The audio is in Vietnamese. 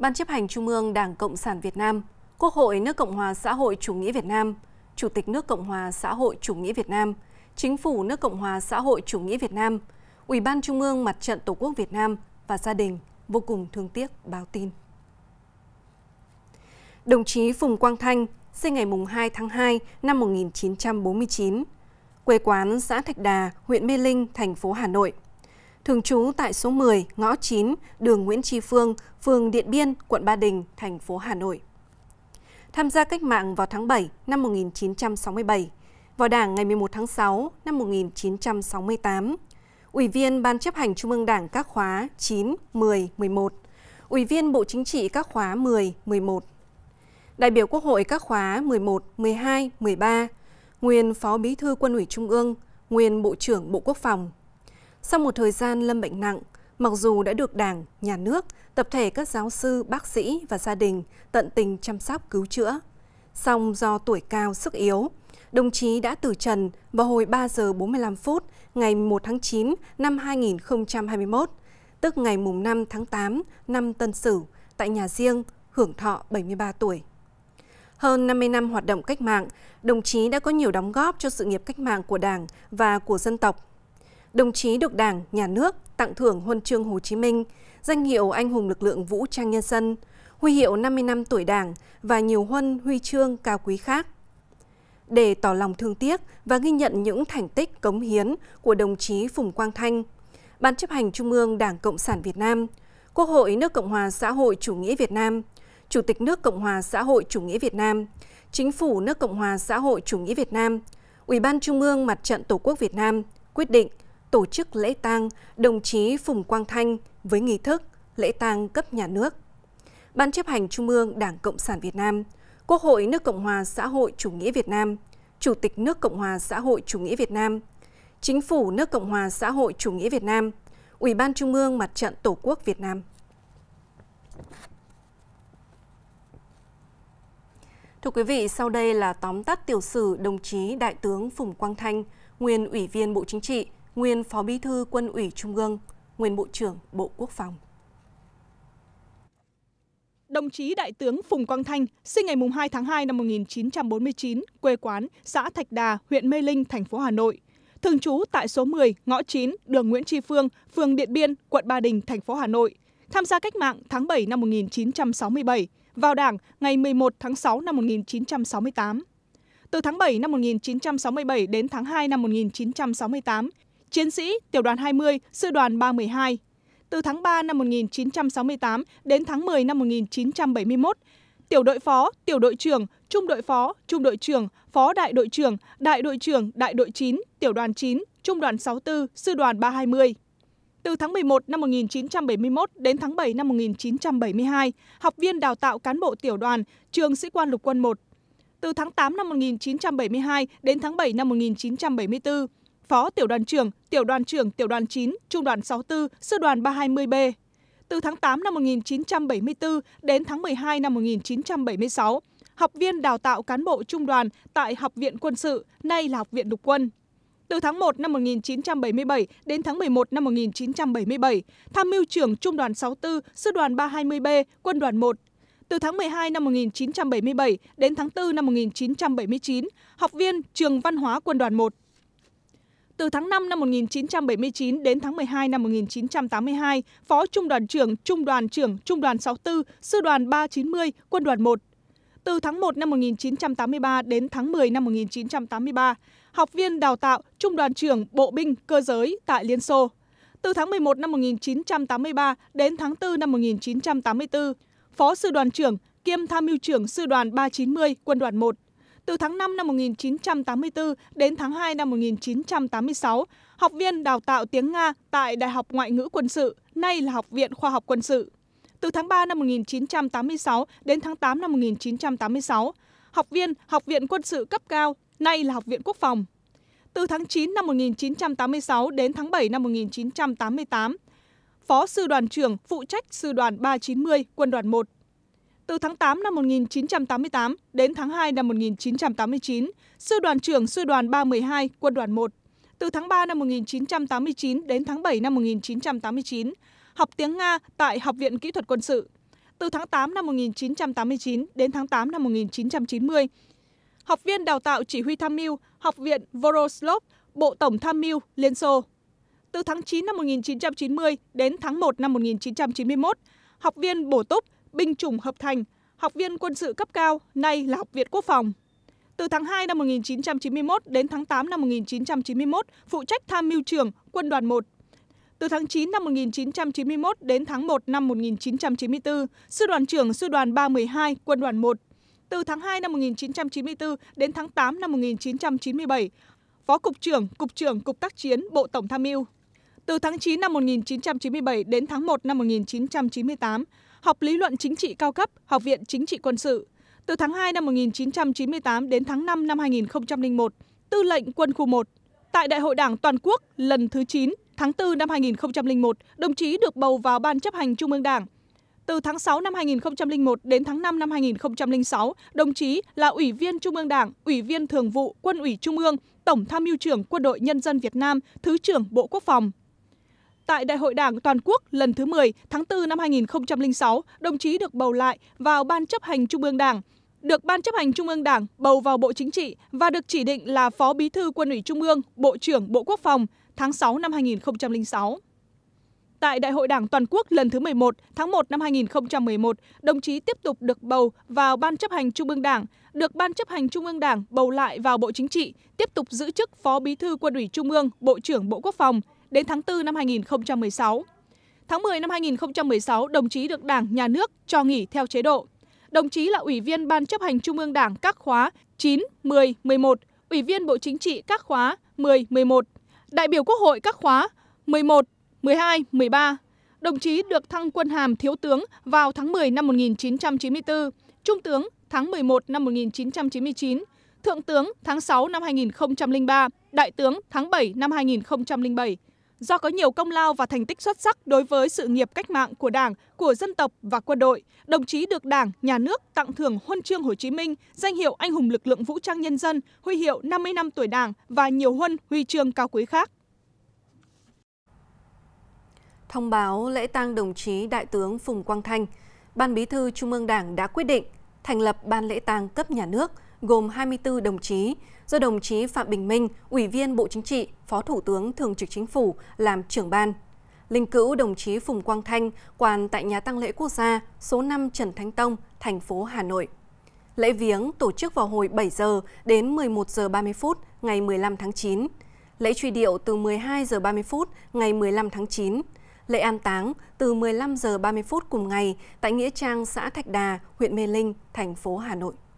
Ban chấp hành Trung ương Đảng Cộng sản Việt Nam, Quốc hội nước Cộng hòa xã hội chủ nghĩa Việt Nam, Chủ tịch nước Cộng hòa xã hội chủ nghĩa Việt Nam, Chính phủ nước Cộng hòa xã hội chủ nghĩa Việt Nam, Ủy ban Trung ương Mặt trận Tổ quốc Việt Nam và gia đình vô cùng thương tiếc báo tin. Đồng chí Phùng Quang Thanh, sinh ngày 2 tháng 2 năm 1949, quê quán xã Thạch Đà, huyện Mê Linh, thành phố Hà Nội – thường trú tại số 10, ngõ 9, đường Nguyễn Tri Phương, phường Điện Biên, quận Ba Đình, thành phố Hà Nội. Tham gia cách mạng vào tháng 7 năm 1967, vào Đảng ngày 11 tháng 6 năm 1968, Ủy viên Ban chấp hành Trung ương Đảng các khóa 9, 10, 11, Ủy viên Bộ Chính trị các khóa 10, 11, đại biểu Quốc hội các khóa 11, 12, 13, nguyên Phó Bí thư Quân ủy Trung ương, nguyên Bộ trưởng Bộ Quốc phòng, sau một thời gian lâm bệnh nặng, mặc dù đã được Đảng, Nhà nước, tập thể các giáo sư, bác sĩ và gia đình tận tình chăm sóc cứu chữa, song do tuổi cao sức yếu, đồng chí đã từ trần vào hồi 3 giờ 45 phút ngày 1 tháng 9 năm 2021, tức ngày mùng 5 tháng 8 năm Tân Sửu, tại nhà riêng, hưởng thọ 73 tuổi. Hơn 50 năm hoạt động cách mạng, đồng chí đã có nhiều đóng góp cho sự nghiệp cách mạng của Đảng và của dân tộc đồng chí được Đảng, Nhà nước tặng thưởng huân chương Hồ Chí Minh, danh hiệu Anh hùng lực lượng vũ trang nhân dân, huy hiệu 50 năm tuổi Đảng và nhiều huân huy chương cao quý khác. Để tỏ lòng thương tiếc và ghi nhận những thành tích cống hiến của đồng chí Phùng Quang Thanh, Ban chấp hành Trung ương Đảng Cộng sản Việt Nam, Quốc hội nước Cộng hòa xã hội chủ nghĩa Việt Nam, Chủ tịch nước Cộng hòa xã hội chủ nghĩa Việt Nam, Chính phủ nước Cộng hòa xã hội chủ nghĩa Việt Nam, Ủy ban Trung ương Mặt trận Tổ quốc Việt Nam quyết định tổ chức lễ tang đồng chí Phùng Quang Thanh với nghi thức lễ tang cấp nhà nước. Ban chấp hành Trung ương Đảng Cộng sản Việt Nam, Quốc hội nước Cộng hòa xã hội chủ nghĩa Việt Nam, Chủ tịch nước Cộng hòa xã hội chủ nghĩa Việt Nam, Chính phủ nước Cộng hòa xã hội chủ nghĩa Việt Nam, Ủy ban Trung ương Mặt trận Tổ quốc Việt Nam. Thưa quý vị, sau đây là tóm tắt tiểu sử đồng chí Đại tướng Phùng Quang Thanh, nguyên Ủy viên Bộ Chính trị, nguyên Phó Bí thư Quân ủy Trung ương, nguyên Bộ trưởng Bộ Quốc phòng. Đồng chí Đại tướng Phùng Quang Thanh, sinh ngày 2 tháng 2 năm 1949, quê quán xã Thạch Đà, huyện Mê Linh, thành phố Hà Nội. Thường trú tại số 10, ngõ 9, đường Nguyễn Tri Phương, phường Điện Biên, quận Ba Đình, thành phố Hà Nội. Tham gia cách mạng tháng 7 năm 1967, vào Đảng ngày 11 tháng 6 năm 1968. Từ tháng 7 năm 1967 đến tháng 2 năm 1968, chiến sĩ, tiểu đoàn 20, sư đoàn 312. Từ tháng 3 năm 1968 đến tháng 10 năm 1971, tiểu đội phó, tiểu đội trưởng, trung đội phó, trung đội trưởng, phó đại đội trưởng, đại đội trưởng, đại đội 9, tiểu đoàn 9, trung đoàn 64, sư đoàn 320. Từ tháng 11 năm 1971 đến tháng 7 năm 1972, học viên đào tạo cán bộ tiểu đoàn, trường sĩ quan lục quân 1. Từ tháng 8 năm 1972 đến tháng 7 năm 1974, phó tiểu đoàn trưởng, tiểu đoàn trưởng tiểu đoàn 9, trung đoàn 64, sư đoàn 320B. Từ tháng 8 năm 1974 đến tháng 12 năm 1976, học viên đào tạo cán bộ trung đoàn tại Học viện Quân sự, nay là Học viện Lục quân. Từ tháng 1 năm 1977 đến tháng 11 năm 1977, tham mưu trưởng Trung đoàn 64, Sư đoàn 320B, Quân đoàn 1. Từ tháng 12 năm 1977 đến tháng 4 năm 1979, học viên trường văn hóa Quân đoàn 1. Từ tháng 5 năm 1979 đến tháng 12 năm 1982, Phó Trung đoàn trưởng, Trung đoàn trưởng, Trung đoàn 64, Sư đoàn 390, Quân đoàn 1. Từ tháng 1 năm 1983 đến tháng 10 năm 1983, học viên đào tạo Trung đoàn trưởng Bộ binh cơ giới tại Liên Xô. Từ tháng 11 năm 1983 đến tháng 4 năm 1984, Phó Sư đoàn trưởng kiêm Tham mưu trưởng Sư đoàn 390, Quân đoàn 1. Từ tháng 5 năm 1984 đến tháng 2 năm 1986, học viên đào tạo tiếng Nga tại Đại học Ngoại ngữ Quân sự, nay là Học viện Khoa học Quân sự. Từ tháng 3 năm 1986 đến tháng 8 năm 1986, học viên Học viện Quân sự cấp cao, nay là Học viện Quốc phòng. Từ tháng 9 năm 1986 đến tháng 7 năm 1988, Phó Sư đoàn trưởng phụ trách Sư đoàn 390, Quân đoàn 1, từ tháng 8 năm 1988 đến tháng 2 năm 1989, sư đoàn trưởng sư đoàn 312 quân đoàn 1. Từ tháng 3 năm 1989 đến tháng 7 năm 1989, học tiếng Nga tại Học viện Kỹ thuật Quân sự. Từ tháng 8 năm 1989 đến tháng 8 năm 1990, học viên đào tạo chỉ huy tham mưu Học viện Voroslov, Bộ Tổng Tham mưu Liên Xô. Từ tháng 9 năm 1990 đến tháng 1 năm 1991, học viên bổ túc binh chủng hợp thành, học viên quân sự cấp cao, nay là Học viện Quốc phòng. Từ tháng 2 năm 1991 đến tháng 8 năm 1991, phụ trách tham mưu trưởng quân đoàn 1. Từ tháng 9 năm 1991 đến tháng 1 năm 1994, sư đoàn trưởng sư đoàn 312 quân đoàn 1. Từ tháng 2 năm 1994 đến tháng 8 năm 1997, Phó Cục trưởng, Cục trưởng Cục tác chiến Bộ Tổng tham mưu. Từ tháng 9 năm 1997 đến tháng 1 năm 1998, học lý luận chính trị cao cấp, Học viện Chính trị quân sự. Từ tháng 2 năm 1998 đến tháng 5 năm 2001, tư lệnh quân khu 1. Tại Đại hội Đảng Toàn quốc lần thứ 9, tháng 4 năm 2001, đồng chí được bầu vào Ban chấp hành Trung ương Đảng. Từ tháng 6 năm 2001 đến tháng 5 năm 2006, đồng chí là Ủy viên Trung ương Đảng, Ủy viên Thường vụ Quân ủy Trung ương, Tổng tham mưu trưởng Quân đội Nhân dân Việt Nam, Thứ trưởng Bộ Quốc phòng. Tại Đại hội Đảng toàn quốc lần thứ 10 tháng 4 năm 2006, đồng chí được bầu lại vào Ban chấp hành Trung ương Đảng, được Ban chấp hành Trung ương Đảng bầu vào Bộ Chính trị và được chỉ định là Phó Bí thư Quân ủy Trung ương, Bộ trưởng Bộ Quốc phòng tháng 6 năm 2006. Tại Đại hội Đảng toàn quốc lần thứ 11 tháng 1 năm 2011, đồng chí tiếp tục được bầu vào Ban chấp hành Trung ương Đảng, được Ban chấp hành Trung ương Đảng bầu lại vào Bộ Chính trị, tiếp tục giữ chức Phó Bí thư Quân ủy Trung ương, Bộ trưởng Bộ Quốc phòng – đến tháng 4 năm 2016. Tháng 10 năm 2016, đồng chí được Đảng, Nhà nước cho nghỉ theo chế độ. Đồng chí là Ủy viên Ban chấp hành Trung ương Đảng các khóa 9, 10, 11, Ủy viên Bộ Chính trị các khóa 10, 11, đại biểu Quốc hội các khóa 11, 12, 13. Đồng chí được thăng quân hàm thiếu tướng vào tháng 10 năm 1994, trung tướng tháng 11 năm 1999, thượng tướng tháng 6 năm 2003, đại tướng tháng 7 năm 2007 do có nhiều công lao và thành tích xuất sắc đối với sự nghiệp cách mạng của Đảng, của dân tộc và quân đội, đồng chí được Đảng, Nhà nước tặng thưởng Huân chương Hồ Chí Minh, danh hiệu Anh hùng lực lượng vũ trang nhân dân, huy hiệu 50 năm tuổi Đảng và nhiều huân huy chương cao quý khác. Thông báo lễ tang đồng chí Đại tướng Phùng Quang Thanh, Ban Bí thư Trung ương Đảng đã quyết định thành lập Ban lễ tang cấp nhà nước gồm 24 đồng chí, do đồng chí Phạm Bình Minh, Ủy viên Bộ Chính trị, Phó Thủ tướng Thường trực Chính phủ làm trưởng ban. Linh cữu đồng chí Phùng Quang Thanh quan tại nhà tăng lễ quốc gia số 5 Trần Thánh Tông, thành phố Hà Nội. Lễ viếng tổ chức vào hồi 7 giờ đến 11 giờ 30 phút ngày 15 tháng 9. Lễ truy điệu từ 12 giờ 30 phút ngày 15 tháng 9 lễ an táng từ 15 h 30 phút cùng ngày tại nghĩa trang xã Thạch Đà, huyện Mê Linh, thành phố Hà Nội.